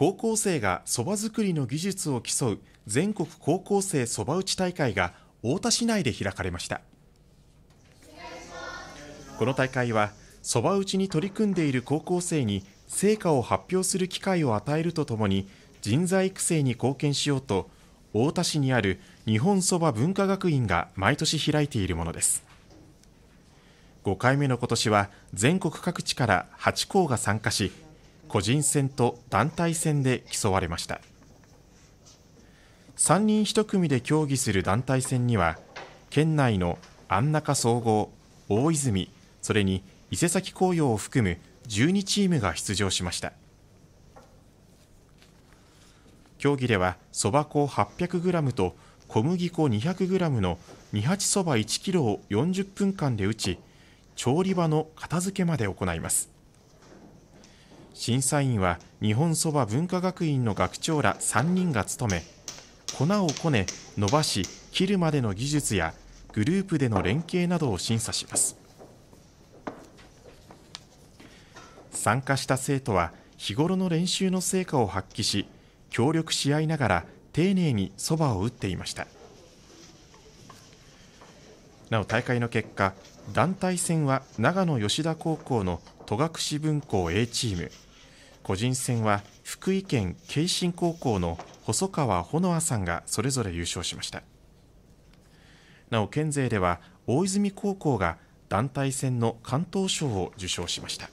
高校生がそば作りの技術を競う全国高校生そば打ち大会が太田市内で開かれましたこの大会はそば打ちに取り組んでいる高校生に成果を発表する機会を与えるとともに人材育成に貢献しようと太田市にある日本そば文化学院が毎年開いているものです5回目の今年は全国各地から8校が参加し個人戦と団体戦で競われました3人1組で競技する団体戦には県内の安中総合大泉それに伊勢崎紅葉を含む12チームが出場しました競技ではそば粉8 0 0ムと小麦粉2 0 0ムの二八そば1キロを40分間で打ち調理場の片付けまで行います審査員は日本そば文化学院の学長ら3人が務め粉をこね伸ばし切るまでの技術やグループでの連携などを審査します参加した生徒は日頃の練習の成果を発揮し協力し合いながら丁寧にそばを打っていましたなお大会の結果団体戦は長野吉田高校の戸隠文校 A チーム個人戦は福井県慶心高校の細川ほのあさんがそれぞれ優勝しましたなお県勢では大泉高校が団体戦の関東賞を受賞しました